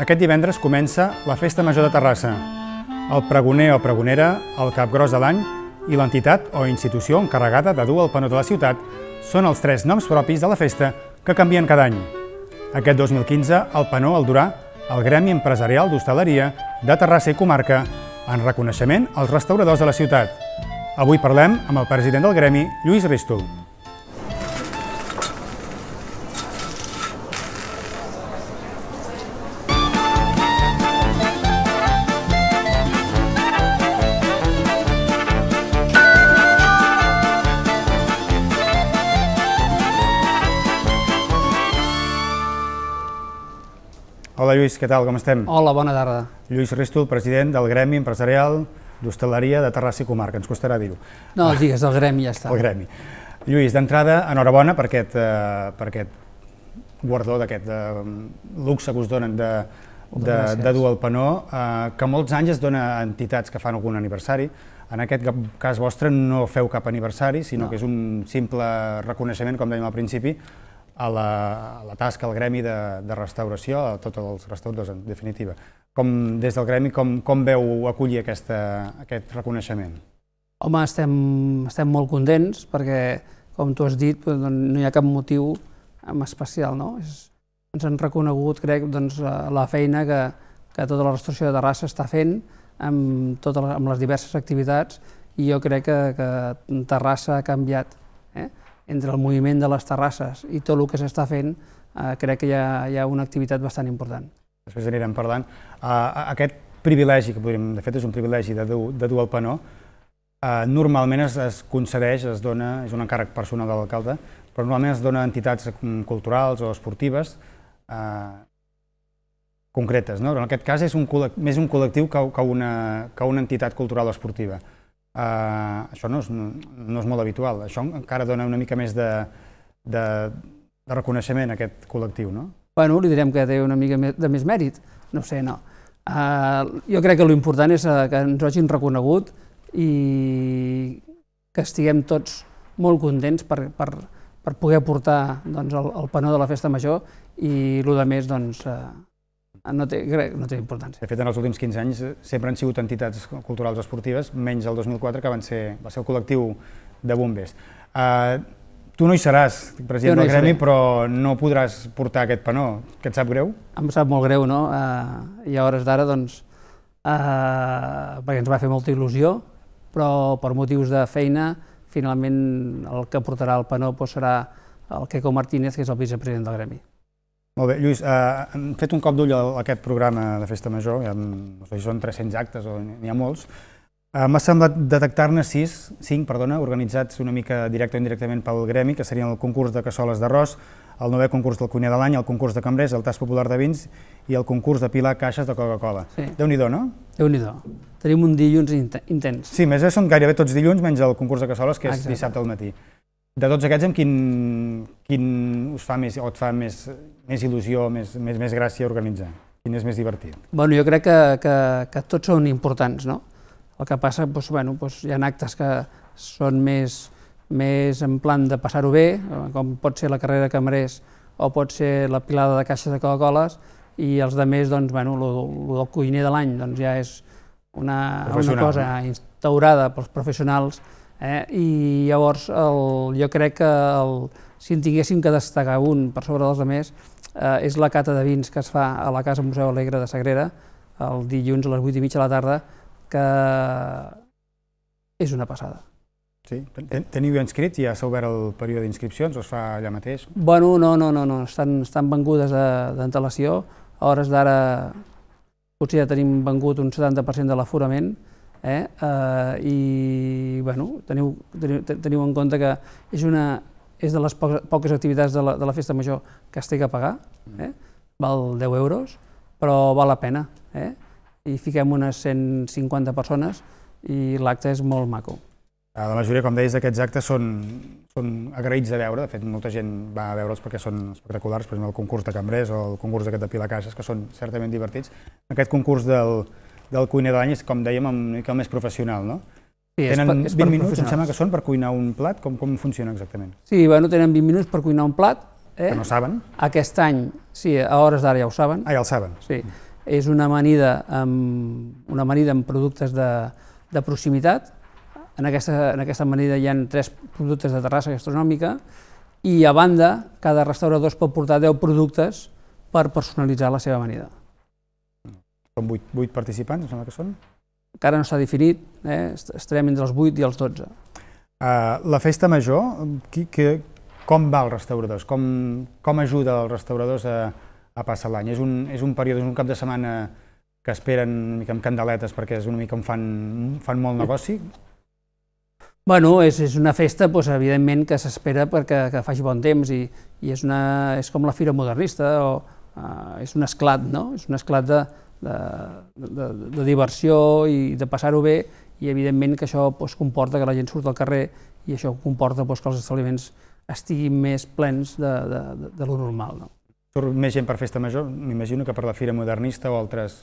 Aquest divendres comença la Festa Major de Terrassa. El pregoner o pregonera, el capgros de l'any i l'entitat o institució encarregada de dur el penó de la ciutat són els tres noms propis de la festa que canvien cada any. Aquest 2015, el penó el durà el Gremi Empresarial d'Hostaleria de Terrassa i Comarca en reconeixement als restauradors de la ciutat. Avui parlem amb el president del Gremi, Lluís Ristol. Hola Lluís, què tal, com estem? Hola, bona tarda. Lluís Ristol, president del Gremi Empresarial d'Hostaleria de Terrassa i Comarca, ens costarà dir-ho. No, els digues, el Gremi ja està. El Gremi. Lluís, d'entrada, enhorabona per aquest, eh, per aquest guardó, d'aquest eh, luxe que us donen de, de, de dur el penó, eh, que molts anys es dona a entitats que fan algun aniversari. En aquest cas vostre no feu cap aniversari, sinó no. que és un simple reconeixement, com dèiem al principi, a la, a la tasca, al gremi de, de restauració, a tots els restauradors, en definitiva. Com, des del gremi, com, com veu acollir aquesta, aquest reconeixement? Home, estem, estem molt contents perquè, com tu has dit, doncs, no hi ha cap motiu en especial. No? És, ens han reconegut, crec, doncs, eh, la feina que, que tota la restauració de Terrassa està fent amb, totes les, amb les diverses activitats i jo crec que, que Terrassa ha canviat. Eh? entre el moviment de les terrasses i tot el que s'està fent, eh, crec que hi ha, hi ha una activitat bastant important. Després anirem parlant. Uh, aquest privilegi, que podríem, de fet és un privilegi de dur, de dur el panó, uh, eh, normalment es, es concedeix, es dona, és un encàrrec personal de l'alcalde, però normalment es dona a entitats culturals o esportives uh, concretes. No? Però en aquest cas és un més un col·lectiu que, que, una, que una entitat cultural o esportiva. Eh, això no és, no és molt habitual. Això encara dona una mica més de, de, de reconeixement a aquest col·lectiu, no? Bueno, li direm que té una mica més, de més mèrit. No sé, no. Uh, jo crec que l'important és eh, que ens hagin reconegut i que estiguem tots molt contents per, per, per poder portar doncs, el, el panó de la festa major i el que més doncs, uh, no té, no té importància. De fet, en els últims 15 anys eh, sempre han sigut entitats culturals esportives, menys el 2004, que van ser, va ser el col·lectiu de bombers. Uh, tu no hi seràs, president no del gremi, però no podràs portar aquest panó. Que et sap greu? Em sap molt greu, no? Uh, I a hores d'ara, doncs, uh, perquè ens va fer molta il·lusió, però per motius de feina, finalment el que portarà el panó doncs, serà el Queco Martínez, que és el vicepresident del gremi. Molt bé, Lluís, eh, hem fet un cop d'ull a aquest programa de Festa Major, hi, no sé si són 300 actes o n'hi ha molts. Eh, M'ha semblat detectar-ne 6, 5, perdona, organitzats una mica directe o indirectament pel gremi, que serien el concurs de cassoles d'arròs, el nou concurs del cuiner de l'any, el concurs de cambrers, el tas popular de vins i el concurs de pilar caixes de Coca-Cola. Sí. Déu-n'hi-do, no? Déu-n'hi-do. Tenim un dilluns intens. Sí, més són gairebé tots dilluns, menys el concurs de cassoles, que és Exacte. dissabte al matí. De tots aquests, amb quin, quin us fa més, o et fa més més il·lusió, més, més, més gràcia organitzar? Quin és més divertit? Bueno, jo crec que, que, que tots són importants, no? El que passa, doncs, bueno, doncs hi ha actes que són més, més en plan de passar-ho bé, com pot ser la carrera de camarers o pot ser la pilada de caixes de Coca-Coles, i els de més, doncs, bueno, el, lo del cuiner de l'any, doncs ja és una, una cosa instaurada pels professionals Eh? I llavors el, jo crec que el, si en tinguéssim que destacar un per sobre dels altres, eh, és la cata de vins que es fa a la Casa Museu Alegre de Sagrera el dilluns a les 8 i mitja de la tarda, que és una passada. Sí, teniu inscrits, ja s'ha obert el període d'inscripcions, o es fa allà mateix? Bueno, no, no, no, no. Estan, estan vengudes d'antelació. A hores d'ara potser ja tenim vengut un 70% de l'aforament, eh? Uh, i bueno, teniu, teniu, teniu en compte que és, una, és de les poques, poques activitats de la, de la festa major que es té que pagar, mm. eh? val 10 euros, però val la pena. Eh? I fiquem unes 150 persones i l'acte és molt maco. Ah, la majoria, com deies, d'aquests actes són, són agraïts de veure. De fet, molta gent va a veure'ls perquè són espectaculars, per exemple, el concurs de cambrers o el concurs d'aquest de Pilacaixes, que són certament divertits. Aquest concurs del, del cuiner de l'any és, com dèiem, una mica més professional, no? Sí, tenen per, 20 minuts, em sembla que són, per cuinar un plat? Com, com funciona exactament? Sí, bueno, tenen 20 minuts per cuinar un plat. Eh? Que no saben. Aquest any, sí, a hores d'ara ja ho saben. Ah, ja el saben. Sí, mm. és una amanida amb, una amanida amb productes de, de proximitat. En aquesta, en aquesta amanida hi ha tres productes de terrassa gastronòmica i a banda cada restaurador es pot portar 10 productes per personalitzar la seva amanida. Són 8, participants, em sembla que són. Encara no s'ha definit, eh? estarem entre els 8 i els 12. Uh, eh, la festa major, qui, que, com va als restauradors? Com, com ajuda els restauradors a, a passar l'any? És, un, és un període, és un cap de setmana que esperen una mica amb candeletes perquè és una mica on fan, fan molt negoci? Bueno, és, és una festa, doncs, evidentment, que s'espera perquè que faci bon temps i, i és, una, és com la fira modernista, o, uh, és un esclat, no? És un esclat de, de, de, de diversió i de passar-ho bé i evidentment que això doncs, comporta que la gent surt al carrer i això comporta doncs, que els establiments estiguin més plens de, de, de, de lo normal. No? Surt més gent per festa major, m'imagino que per la Fira Modernista o altres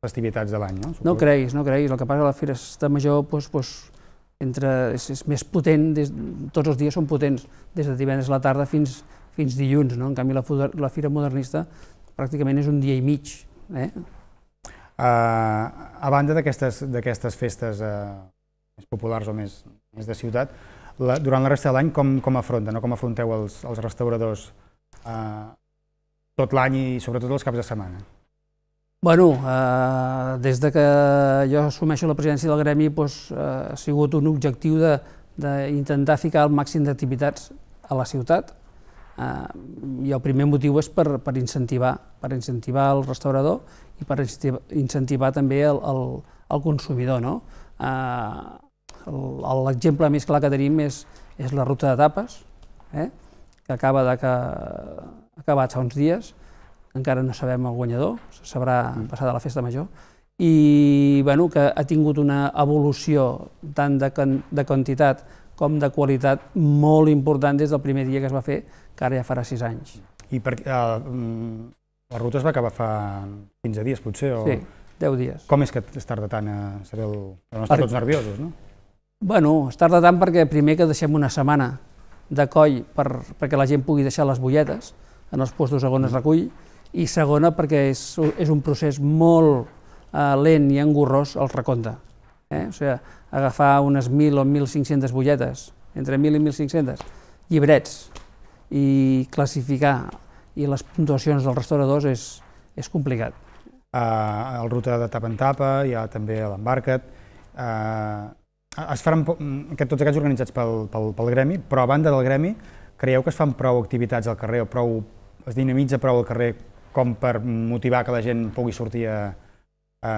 festivitats de l'any, no? Suposo. No creguis, no creguis. El que passa a la Festa Major doncs, doncs, entre, és, és més potent, des, tots els dies són potents, des de divendres a la tarda fins, fins dilluns. No? En canvi, la, la Fira Modernista pràcticament és un dia i mig. Eh? a banda d'aquestes festes eh, més populars o més, més de ciutat, la, durant la resta de l'any com, com afronten, no? com afronteu els, els restauradors eh, tot l'any i sobretot els caps de setmana? Bueno, eh, des de que jo assumeixo la presidència del gremi doncs, eh, ha sigut un objectiu d'intentar ficar el màxim d'activitats a la ciutat eh, i el primer motiu és per, per incentivar per incentivar el restaurador i per incentivar també el, el, el consumidor. No? Eh, L'exemple més clar que tenim és, és la ruta de tapes, eh? que acaba de que, acabat fa uns dies, encara no sabem el guanyador, se sabrà mm. passada la festa major, i bueno, que ha tingut una evolució tant de, de quantitat com de qualitat molt important des del primer dia que es va fer, que ara ja farà sis anys. I per, eh, mm, la ruta es va acabar fa 15 dies, potser, o... Sí, 10 dies. Com és que es tarda tant a eh, saber el... Però no estan tots nerviosos, no? Bueno, es tarda tant perquè primer que deixem una setmana de coll per, perquè la gent pugui deixar les bulletes en els postos on es mm. recull, i segona perquè és, és un procés molt eh, lent i engorrós el recompte. Eh? O sigui, agafar unes 1.000 o 1.500 bulletes, entre 1.000 i 1.500, llibrets, i classificar i les puntuacions dels restauradors és, és complicat. Uh, el ruta de tapa en tapa, hi ha també l'embarcat, uh, es faran, mm, que tots aquests organitzats pel, pel, pel gremi, però a banda del gremi, creieu que es fan prou activitats al carrer o prou, es dinamitza prou al carrer com per motivar que la gent pugui sortir a, a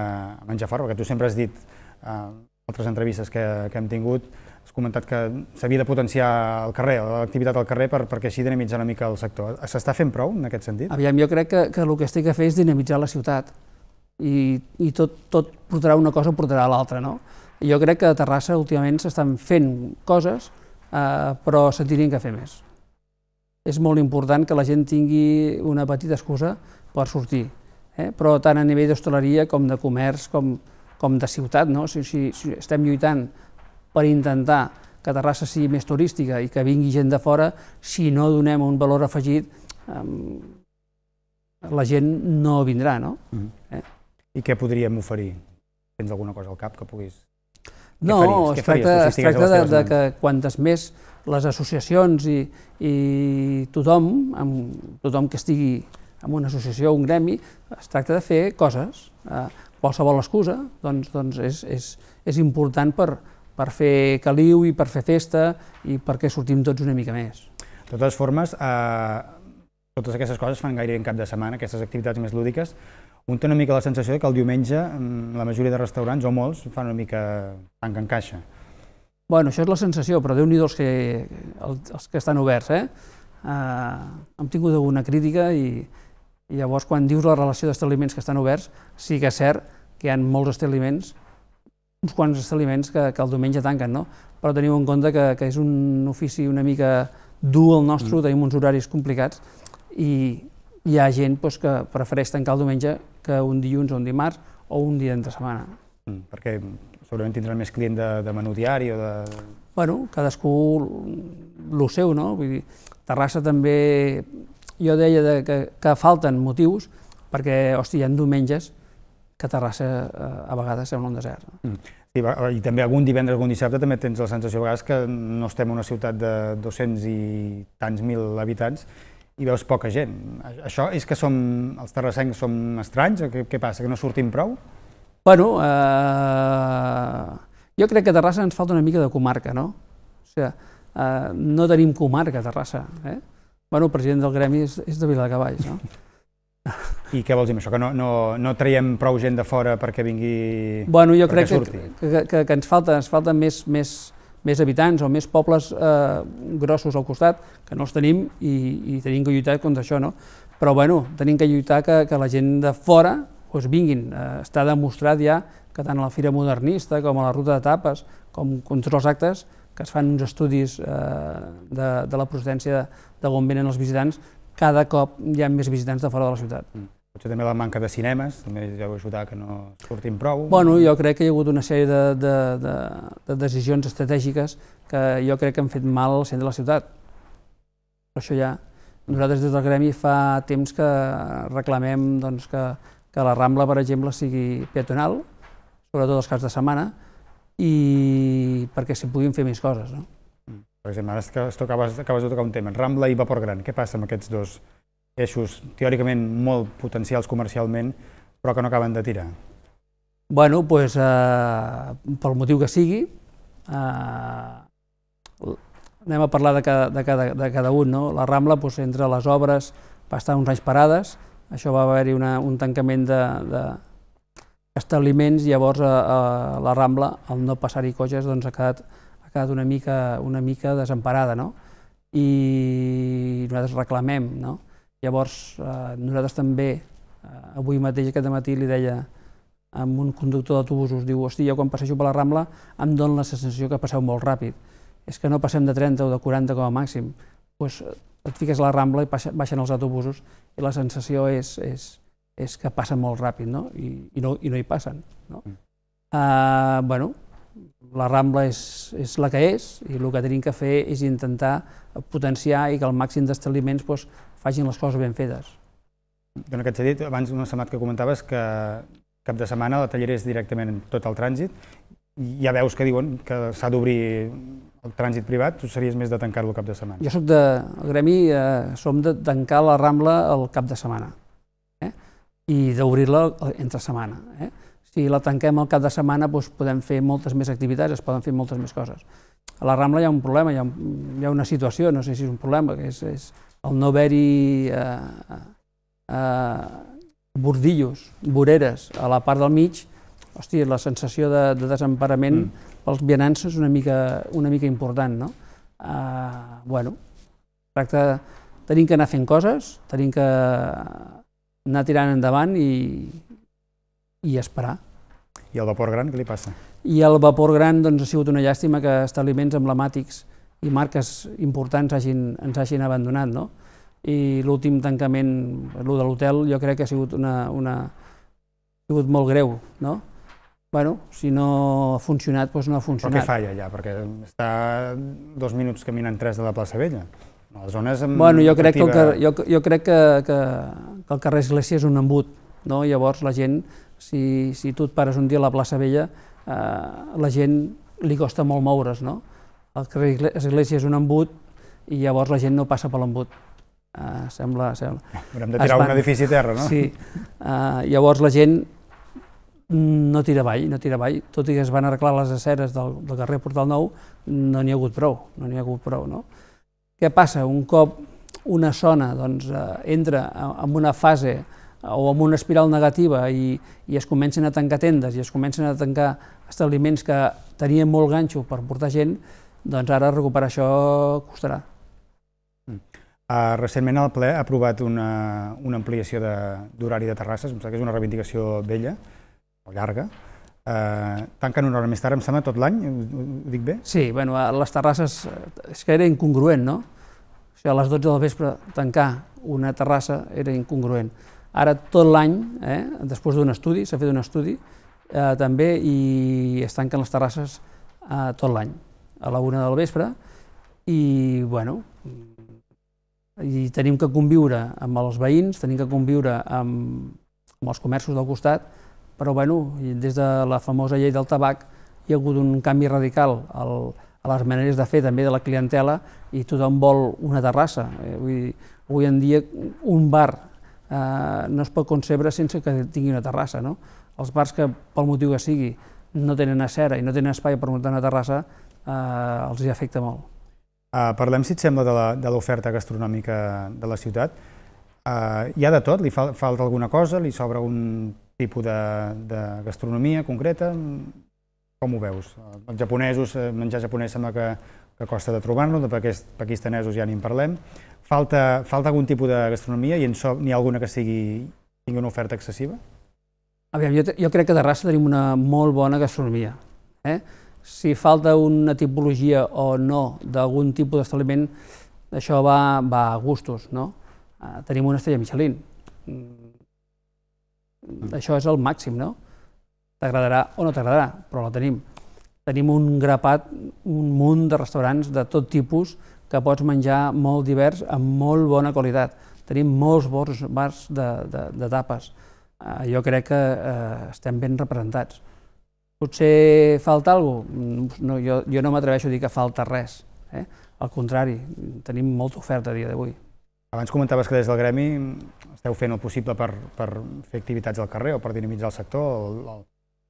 menjar fora? Perquè tu sempre has dit eh, en altres entrevistes que, que hem tingut has comentat que s'havia de potenciar el carrer, l'activitat al carrer, per, perquè així dinamitzar una mica el sector. S'està fent prou en aquest sentit? Aviam, jo crec que, que el que estic a fer és dinamitzar la ciutat i, i tot, tot portarà una cosa o portarà l'altra. No? Jo crec que a Terrassa últimament s'estan fent coses, eh, però se'n que fer més. És molt important que la gent tingui una petita excusa per sortir, eh? però tant a nivell d'hostaleria com de comerç, com, com de ciutat, no? si, si, si estem lluitant per intentar que Terrassa sigui més turística i que vingui gent de fora, si no donem un valor afegit, la gent no vindrà, no? Mm-hmm. eh? I què podríem oferir? Tens alguna cosa al cap que puguis... No, es tracta, es tracta de, que quantes més les associacions i, i tothom, amb, tothom que estigui en una associació o un gremi, es tracta de fer coses. Eh, qualsevol excusa doncs, doncs és, és, és important per, per fer caliu i per fer festa i perquè sortim tots una mica més. De totes formes, eh, totes aquestes coses fan gairebé en cap de setmana, aquestes activitats més lúdiques. Un té una mica la sensació que el diumenge mm, la majoria de restaurants, o molts, fan una mica tanca en caixa. Bueno, això és la sensació, però déu nhi els que, els que estan oberts, eh? eh hem tingut alguna crítica i, i llavors quan dius la relació d'establiments que estan oberts, sí que és cert que hi ha molts establiments uns quants establiments que, que el diumenge tanquen, no? però teniu en compte que, que és un ofici una mica dur el nostre, mm. tenim uns horaris complicats i hi ha gent doncs, que prefereix tancar el diumenge que un dilluns o un dimarts o un dia d'entre setmana. Mm, perquè segurament tindran més client de, de menú diari o de... Bueno, cadascú lo seu, no? Vull dir, Terrassa també... Jo deia de, que, que falten motius perquè, hòstia, hi ha diumenges que Terrassa eh, a vegades sembla un desert. Mm. Sí, I també algun divendres, algun dissabte, també tens la sensació a vegades que no estem en una ciutat de 200 i tants mil habitants i veus poca gent. Això és que som, els terrassencs som estranys què, què passa, que no sortim prou? Bueno, eh, jo crec que a Terrassa ens falta una mica de comarca, no? O sigui, eh, no tenim comarca a Terrassa, eh? Bueno, el president del gremi és, és de Viladecavalls, no? I què vols dir amb això? Que no, no, no traiem prou gent de fora perquè vingui... Bueno, jo crec que, que, que, que ens falta, ens falta més, més, més habitants o més pobles eh, grossos al costat, que no els tenim i, i tenim que lluitar contra això, no? Però bueno, tenim que lluitar que, que la gent de fora pues, doncs, vinguin. Eh, està demostrat ja que tant a la Fira Modernista com a la Ruta de Tapes, com, com tots els actes, que es fan uns estudis eh, de, de la procedència de, de on venen els visitants, cada cop hi ha més visitants de fora de la ciutat. Mm. Potser també la manca de cinemes, també ja va ajudar que no sortim prou. Bueno, jo crec que hi ha hagut una sèrie de, de, de, de decisions estratègiques que jo crec que han fet mal al centre de la ciutat. Però això ja... Nosaltres des del gremi fa temps que reclamem doncs, que, que la Rambla, per exemple, sigui peatonal, sobretot els caps de setmana, i perquè s'hi puguin fer més coses. No? Per exemple, ara acabes, de tocar un tema, Rambla i Vapor Gran, què passa amb aquests dos eixos teòricament molt potencials comercialment, però que no acaben de tirar? Bueno, pues, eh, pel motiu que sigui, eh, anem a parlar de cada, de cada, de cada un. No? La Rambla, pues, entre les obres, va estar uns anys parades, això va haver-hi un tancament de, de, llavors eh, eh, la Rambla, al no passar-hi cotxes, doncs ha quedat quedat una mica, una mica desemparada, no? i nosaltres reclamem. No? Llavors, eh, nosaltres també, eh, avui mateix aquest matí li deia amb un conductor d'autobusos, diu, hosti, jo quan passejo per la Rambla em dono la sensació que passeu molt ràpid. És que no passem de 30 o de 40 com a màxim. Pues, doncs, eh, et fiques a la Rambla i baixen els autobusos i la sensació és, és, és que passen molt ràpid no? I, i, no, i no hi passen. No? Mm. Uh, bueno, la Rambla és, és la que és i el que tenim que fer és intentar potenciar i que el màxim d'establiments doncs, facin les coses ben fetes. En aquest sentit, abans una setmana que comentaves que cap de setmana la tallera és directament tot el trànsit, ja veus que diuen que s'ha d'obrir el trànsit privat, tu series més de tancar-lo cap de setmana. Jo soc de, gremi, eh, som de tancar la Rambla el cap de setmana eh? i d'obrir-la entre setmana. Eh? si la tanquem el cap de setmana doncs podem fer moltes més activitats, es poden fer moltes més coses. A la Rambla hi ha un problema, hi ha, hi ha una situació, no sé si és un problema, que és, és el no haver-hi eh, eh, bordillos, voreres a la part del mig, hòstia, la sensació de, de desemparament mm. pels vianants és una mica, una mica important, no? Eh, bueno, tracta, tenim que anar fent coses, tenim que anar tirant endavant i, i esperar. I el vapor gran, què li passa? I el vapor gran doncs, ha sigut una llàstima que establiments emblemàtics i marques importants hagin, ens hagin abandonat. No? I l'últim tancament, el de l'hotel, jo crec que ha sigut, una, una, ha sigut molt greu. No? bueno, si no ha funcionat, doncs no ha funcionat. Però què falla allà? Perquè està dos minuts caminant tres de la plaça Vella. A les zones amb bueno, jo crec, que, el, jo, jo crec que, que, que el carrer Església és un embut, no? llavors la gent si, si tu et pares un dia a la plaça Vella, eh, la gent li costa molt moure's, no? El carrer Església és un embut i llavors la gent no passa per l'embut. Eh, sembla, sembla... Haurem de tirar un edifici a terra, no? Sí. Eh, llavors la gent no tira avall, no tira avall, tot i que es van arreglar les aceres del, del carrer Portal Nou, no n'hi ha hagut prou, no n'hi ha hagut prou, no? Què passa? Un cop una zona doncs, eh, entra en una fase o amb una espiral negativa i, i es comencen a tancar tendes i es comencen a tancar establiments que tenien molt ganxo per portar gent, doncs ara recuperar això costarà. Uh, recentment el ple ha aprovat una, una ampliació d'horari de, de terrasses, em sembla que és una reivindicació vella, o llarga, Uh, tanquen una hora més tard, em sembla, tot l'any, ho, ho dic bé? Sí, bueno, les terrasses, eh, és que era incongruent, no? O sigui, a les 12 del vespre tancar una terrassa era incongruent. Ara tot l'any, eh, després d'un estudi, s'ha fet un estudi, eh, també i es tanquen les terrasses eh, tot l'any, a la una del vespre, i bueno, i tenim que conviure amb els veïns, tenim que conviure amb, amb els comerços del costat, però bueno, des de la famosa llei del tabac hi ha hagut un canvi radical al, a les maneres de fer també de la clientela i tothom vol una terrassa. Eh? Vull dir, avui en dia un bar eh, no es pot concebre sense que tingui una terrassa. No? Els bars que, pel motiu que sigui, no tenen acera i no tenen espai per muntar una terrassa, eh, els hi afecta molt. Uh, parlem, si et sembla, de l'oferta gastronòmica de la ciutat. Uh, hi ha de tot? Li fal, falta alguna cosa? Li sobra un tipus de, de gastronomia concreta? Com ho veus? Els japonesos, eh, menjar japonès sembla que, que costa de trobar-lo, de pakistanesos ja ni en parlem. Falta, falta algun tipus de gastronomia i n'hi ha alguna que sigui, tingui una oferta excessiva? Aviam, jo, jo crec que a Terrassa tenim una molt bona gastronomia. Eh? Si falta una tipologia o no d'algun tipus d'establiment, això va, va a gustos, no? Ah, tenim una estrella Michelin. Mm. Això és el màxim, no? T'agradarà o no t'agradarà, però la tenim. Tenim un grapat, un munt de restaurants de tot tipus que pots menjar molt divers amb molt bona qualitat. Tenim molts bons bars de, de, de tapes. Eh, jo crec que eh, estem ben representats. Potser falta alguna cosa? No, jo, jo no m'atreveixo a dir que falta res. Eh? Al contrari, tenim molta oferta a dia d'avui. Abans comentaves que des del gremi esteu fent el possible per, per fer activitats al carrer o per dinamitzar el sector, el, el,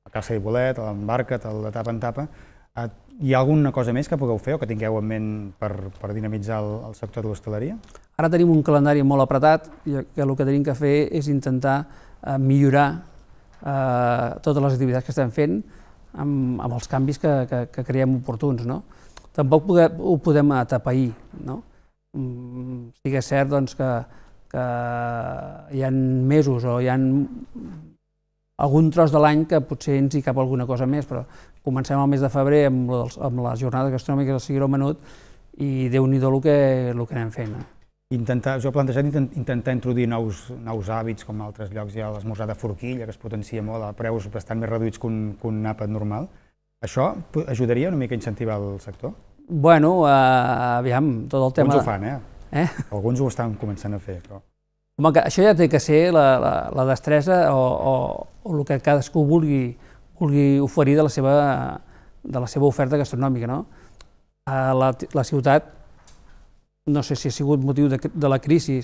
la caça i bolet, l'embarca't, el de tapa en tapa. Ah, hi ha alguna cosa més que pugueu fer o que tingueu en ment per, per dinamitzar el, el sector de l'hostaleria? Ara tenim un calendari molt apretat i que el que tenim que fer és intentar eh, millorar eh, totes les activitats que estem fent amb, amb els canvis que, que, que creiem oportuns. No? Tampoc poder, ho podem atapeir. No? Mm, sí que és cert doncs, que, que hi ha mesos o hi ha algun tros de l'any que potser ens hi cap alguna cosa més, però comencem el mes de febrer amb, les, amb les jornades gastronòmiques del Siguró Menut i déu-n'hi-do el que, el que anem fent. Eh? Intentar, jo he plantejat intentar introduir nous, nous hàbits, com a altres llocs hi ha l'esmorzar de forquilla, que es potencia molt a preus bastant més reduïts que un, que un àpat normal. Això ajudaria una mica a incentivar el sector? Bueno, eh, aviam, tot el tema... Alguns ho fan, eh? eh? Alguns ho estan començant a fer, però... Home, això ja té que ser la, la, la destresa o, o, o el que cadascú vulgui, vulgui oferir de la, seva, de la seva oferta gastronòmica. No? A la, la ciutat, no sé si ha sigut motiu de, de la crisi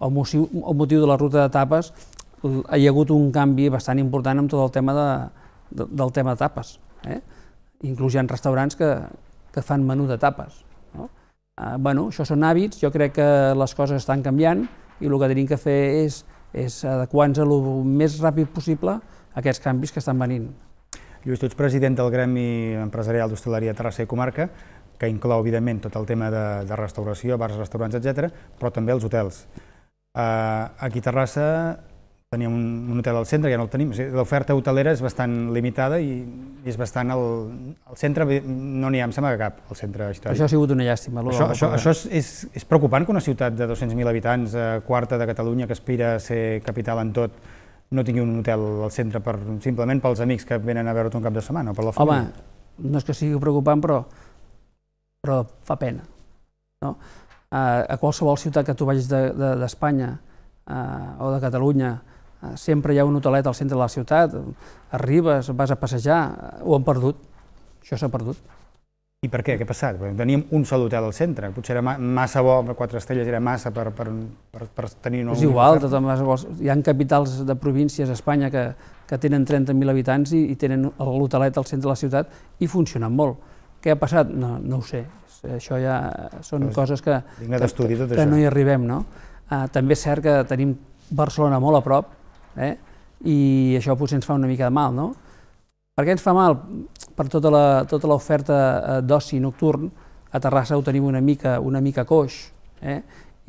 o motiu, o motiu de la ruta de tapes, hi ha hagut un canvi bastant important amb tot el tema de, de, del tema tapes. Eh? Inclús hi ha restaurants que, que fan menú de tapes. No? Eh, bueno, això són hàbits, jo crec que les coses estan canviant, i el que tenim que fer és, és adequar-nos el més ràpid possible a aquests canvis que estan venint. Lluís, tu ets president del Gremi Empresarial d'Hostaleria Terrassa i Comarca, que inclou, evidentment, tot el tema de, de restauració, bars, restaurants, etc., però també els hotels. Uh, aquí a Terrassa Teníem un, un hotel al centre, ja no el tenim. O sigui, L'oferta hotelera és bastant limitada i, i és bastant... El, el centre no n'hi ha, em sembla que cap, el centre històric. Això ha sigut una llàstima. Això, això, això és, és, és preocupant que una ciutat de 200.000 habitants, eh, quarta de Catalunya, que aspira a ser capital en tot, no tingui un hotel al centre per, simplement pels amics que venen a veure un cap de setmana o per la família. Home, no és que sigui preocupant, però, però fa pena. No? A, eh, a qualsevol ciutat que tu vagis d'Espanya de, de, eh, o de Catalunya, sempre hi ha un hotelet al centre de la ciutat, arribes, vas a passejar, ho han perdut, això s'ha perdut. I per què? Què ha passat? Teníem un sol hotel al centre, potser era massa bo, quatre estrelles era massa per, per, per, per tenir... És igual, de hi ha capitals de províncies a Espanya que, que tenen 30.000 habitants i, i tenen l'hotelet al centre de la ciutat i funcionen molt. Què ha passat? No, no ho sé, això ja són Però coses que, que, que, que no hi arribem, no? Uh, també és cert que tenim Barcelona molt a prop, eh? i això potser ens fa una mica de mal, no? Per què ens fa mal? Per tota, tota l'oferta tota d'oci nocturn, a Terrassa ho tenim una mica, una mica coix, eh?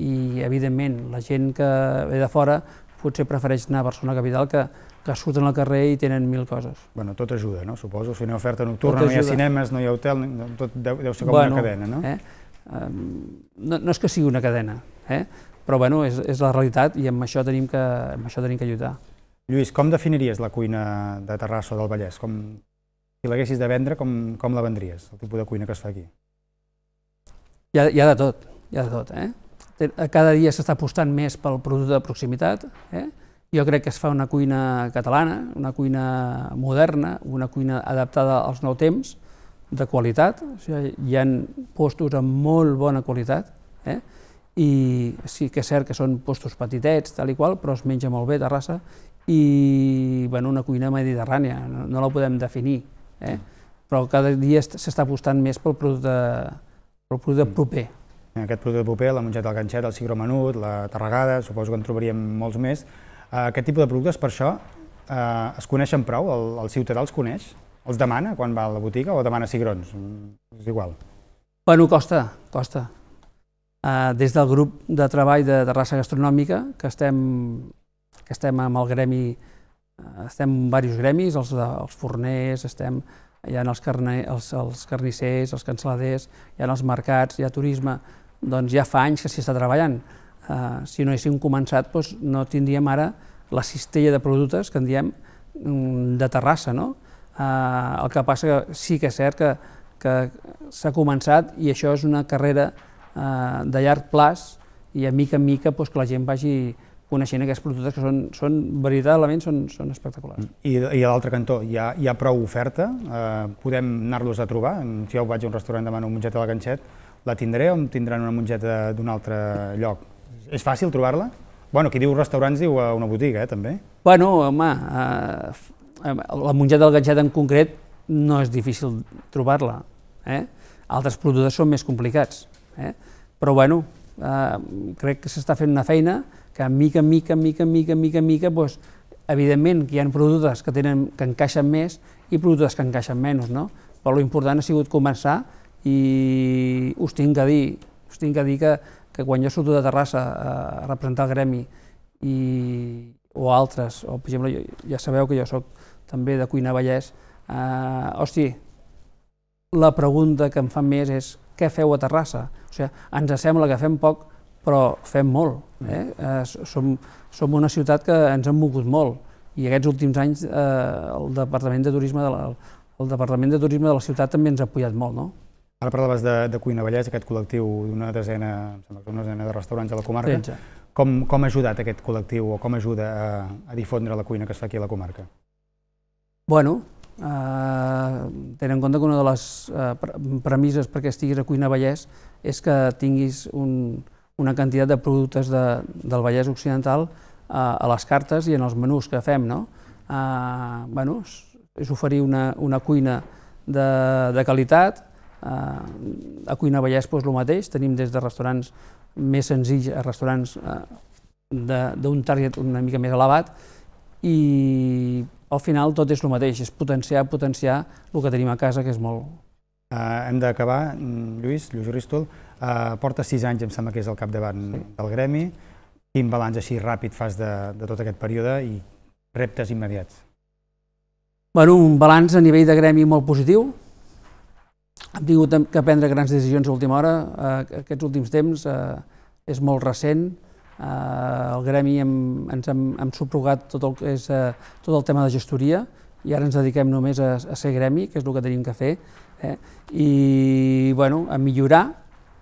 i evidentment la gent que ve de fora potser prefereix anar a Barcelona Capital que, que surten al carrer i tenen mil coses. Bueno, tot ajuda, no? Suposo, si no hi ha oferta nocturna, no hi ha cinemes, no hi ha hotel, tot deu, deu ser com bueno, una cadena, no? Eh? Um, no? No és que sigui una cadena, eh? però bueno, és, és la realitat i amb això tenim que, amb això tenim que lluitar. Lluís, com definiries la cuina de Terrassa o del Vallès? Com, si l'haguessis de vendre, com, com la vendries, el tipus de cuina que es fa aquí? Hi ha, hi ha de tot, hi ha de tot. Eh? eh cada dia s'està apostant més pel producte de proximitat. Eh? Jo crec que es fa una cuina catalana, una cuina moderna, una cuina adaptada als nous temps, de qualitat. O sigui, hi ha postos amb molt bona qualitat. Eh? i sí que és cert que són postos petitets, tal i qual, però es menja molt bé Terrassa i bueno, una cuina mediterrània, no, no la podem definir, eh? però cada dia s'està apostant més pel producte, pel producte mm. proper. Aquest producte proper, la mongeta al canxet, el cigro menut, la tarragada, suposo que en trobaríem molts més. Eh, aquest tipus de productes, per això, eh, es coneixen prou? El, el ciutadà els coneix? Els demana quan va a la botiga o demana cigrons? És igual. Bueno, costa, costa. Eh, des del grup de treball de Terrassa Gastronòmica, que estem, que estem amb el gremi, eh, estem en diversos gremis, els, de, els forners, estem, hi ha els, carne, els, els carnissers, els canceladers, hi ha els mercats, hi ha turisme, doncs ja fa anys que s'hi està treballant. Eh, si no haguéssim començat, doncs no tindríem ara la cistella de productes que en diem mm, de Terrassa, no? Eh, el que passa que sí que és cert que, que s'ha començat i això és una carrera Eh, de llarg plaç i a mica en mica doncs, que la gent vagi coneixent aquests productes que són, són veritablement són, són espectaculars. Mm. I, i a l'altre cantó, hi ha, hi ha prou oferta? Eh, podem anar-los a trobar? Si jo vaig a un restaurant demano mongeta de la Canxet, la tindré o em tindran una mongeta d'un altre lloc? És fàcil trobar-la? Bueno, qui diu restaurants diu una botiga, eh, també. Bueno, home, eh, eh, la mongeta del ganxet en concret no és difícil trobar-la. Eh? Altres productes són més complicats Eh? Però bueno, eh, crec que s'està fent una feina que mica mica, mica, mica, mica, mica, doncs, evidentment que hi ha productes que, tenen, que encaixen més i productes que encaixen menys, no? Però l'important ha sigut començar i us tinc que dir, us tinc que dir que, que quan jo surto de Terrassa a representar el gremi i, o altres, o per exemple, ja sabeu que jo sóc també de cuina Vallès, eh, hosti, la pregunta que em fan més és què feu a Terrassa? O sigui, ens sembla que fem poc, però fem molt. Eh? Eh, som, som una ciutat que ens hem mogut molt i aquests últims anys eh, el Departament de Turisme de la, el Departament de Turisme de la ciutat també ens ha apoyat molt, no? Ara parlaves de, de Cuina Vallès, aquest col·lectiu d'una desena, desena de restaurants a la comarca. Sí, Com, com ha ajudat aquest col·lectiu o com ajuda a, a difondre la cuina que es fa aquí a la comarca? Bueno, Eh, tenint en compte que una de les eh, premisses perquè estiguis a Cuina Vallès és que tinguis un, una quantitat de productes de, del Vallès Occidental eh, a les cartes i en els menús que fem. No? Eh, bueno, és oferir una, una cuina de, de qualitat, eh, a Cuina Vallès doncs, el mateix, tenim des de restaurants més senzills a restaurants eh, d'un target una mica més elevat i al final tot és el mateix, és potenciar, potenciar el que tenim a casa, que és molt. Uh, hem d'acabar, Lluís, Lluís Ristol, uh, eh, porta sis anys, em sembla que és el capdavant sí. del gremi. Quin balanç així ràpid fas de, de tot aquest període i reptes immediats? Bueno, un balanç a nivell de gremi molt positiu. Hem tingut que prendre grans decisions a última hora. Uh, aquests últims temps uh, és molt recent, Eh, el gremi hem, ens hem, hem subrogat tot el, és, eh, tot el tema de gestoria i ara ens dediquem només a, a ser gremi, que és el que tenim que fer, eh? i bueno, a millorar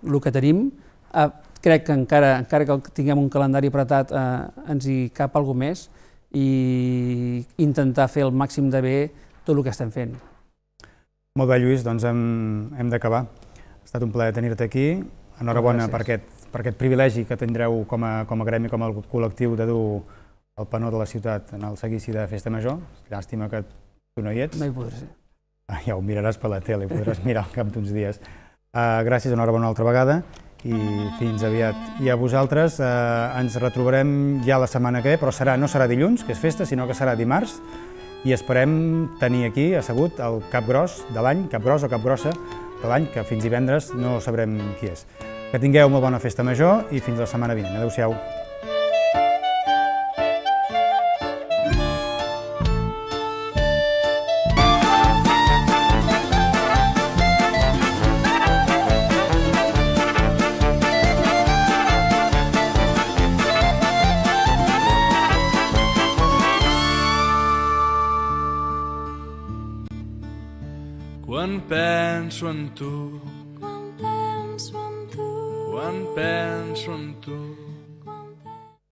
el que tenim. Eh, crec que encara, encara que tinguem un calendari apretat eh, ens hi cap alguna més i intentar fer el màxim de bé tot el que estem fent. Molt bé, Lluís, doncs hem, hem d'acabar. Ha estat un plaer tenir-te aquí. Enhorabona per aquest per aquest privilegi que tindreu com a, com a gremi, com a col·lectiu de dur el panó de la ciutat en el seguici de Festa Major. Llàstima que tu no hi ets. No hi podré ser. Ah, ja ho miraràs per la tele, ho podràs mirar al cap d'uns dies. Uh, gràcies, enhorabona una altra vegada i fins aviat. I a vosaltres eh, ens retrobarem ja la setmana que ve, però serà, no serà dilluns, que és festa, sinó que serà dimarts, i esperem tenir aquí assegut el cap gros de l'any, cap gros o cap grossa de l'any, que fins divendres no sabrem qui és. Que tingueu una bona festa major i fins la setmana vinent. Adéu-siau. quan penso en tu